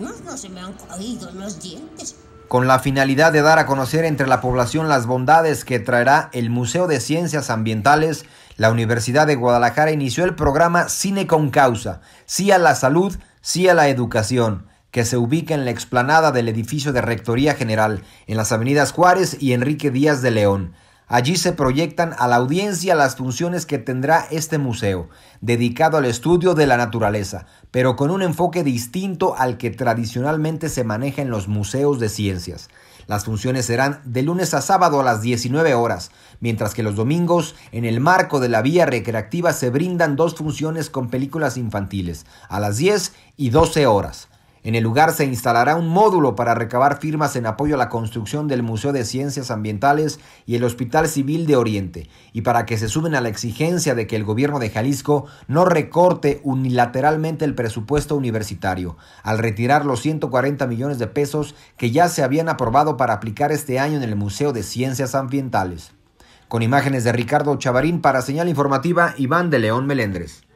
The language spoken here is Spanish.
no se me han los dientes. Con la finalidad de dar a conocer entre la población las bondades que traerá el Museo de Ciencias Ambientales, la Universidad de Guadalajara inició el programa Cine con Causa, sí a la salud, sí a la educación, que se ubica en la explanada del edificio de Rectoría General, en las avenidas Juárez y Enrique Díaz de León. Allí se proyectan a la audiencia las funciones que tendrá este museo, dedicado al estudio de la naturaleza, pero con un enfoque distinto al que tradicionalmente se maneja en los museos de ciencias. Las funciones serán de lunes a sábado a las 19 horas, mientras que los domingos, en el marco de la vía recreativa, se brindan dos funciones con películas infantiles, a las 10 y 12 horas. En el lugar se instalará un módulo para recabar firmas en apoyo a la construcción del Museo de Ciencias Ambientales y el Hospital Civil de Oriente, y para que se sumen a la exigencia de que el gobierno de Jalisco no recorte unilateralmente el presupuesto universitario, al retirar los 140 millones de pesos que ya se habían aprobado para aplicar este año en el Museo de Ciencias Ambientales. Con imágenes de Ricardo Chavarín para Señal Informativa, Iván de León Melendres.